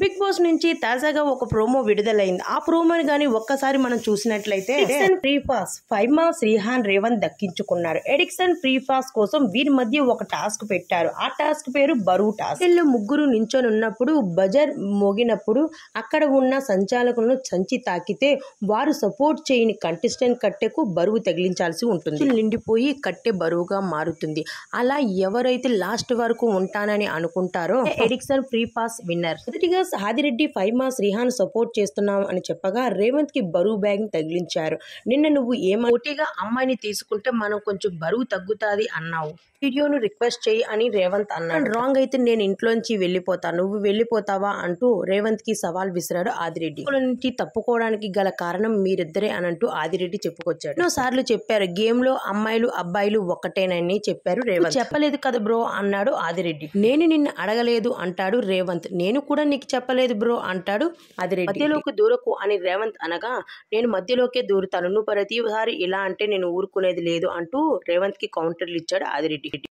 big boss నుంచి తాజాగా ఒక ప్రోమో విడుదలైంది ఆ ప్రోమోని కానీ ఒక్కసారి మనం చూసినట్లయితే eviction free pass five marks Rihan Revanth దక్కించుకున్నారు ఎడిక్సన్ ఫ్రీ పాస్ కోసం వీరి మధ్య ఒక టాస్క్ పెట్టారు ఆ టాస్క్ పేరు బరువు టాస్క్ వీళ్ళు ముగ్గురు నించొని ఉన్నప్పుడు బజర్ మోగినప్పుడు అక్కడ ఉన్న సంచాలకులను సంచి తాకితే వారు సపోర్ట్ చేయని కంటెస్టెంట్ కట్టెకు బరువు తగిలించాల్సి ఉంటుంది నిండిపోయి కట్టె బరువుగా మారుతుంది అలా ఎవరైతే లాస్ట్ వరకు ఉంటానని అనుకుంటారో ఎడిక్సన్ ఫ్రీ పాస్ విన్నర్ మొదటిగా Adi Reddy five marks Rihan support చేస్తున్నాం అని చెప్పగా రేవంత్ కి బరువు బ్యాగ్ తగిలించారు నిన్న నువ్వు ఏమో అమ్మాయిని తీసుకుంటే మనం కొంచెం బరువు తగ్గుతుంది అన్నావు వీడియోను రిక్వెస్ట్ చేయి అని రేవంత్ అన్నాడు రాంగ్ అయితే నేను ఇంట్లోంచి వెళ్ళిపోతా నువ్వు వెళ్ళిపోతావా అంటూ రేవంత్ కి సవాల్ విసిరాడు ఆదిరెడ్డి నుంచి తప్పుకోవడానికి గల కారణం మీరిద్దరే అని అంటూ ఆదిరెడ్డి చెప్పుకొచ్చాడు ఎన్నో సార్లు చెప్పారు గేమ్ లో అమ్మాయిలు అబ్బాయిలు ఒక్కటేనని చెప్పారు రేవంత్ చెప్పలేదు కదా బ్రో అన్నాడు ఆదిరెడ్డి నేను నిన్ను అడగలేదు అంటాడు రేవంత్ నేను కూడా నీకు చెప్పలేదు బ్రో అంటాడు అది మధ్యలోకి దూరకు అని రేవంత్ అనగా నేను మధ్యలోకే దూరుతాను నువ్వు ప్రతిసారి ఇలా అంటే నేను ఊరుకునేది లేదు అంటూ రేవంత్ కి కౌంటర్లు ఇచ్చాడు ఆదిరెడ్డి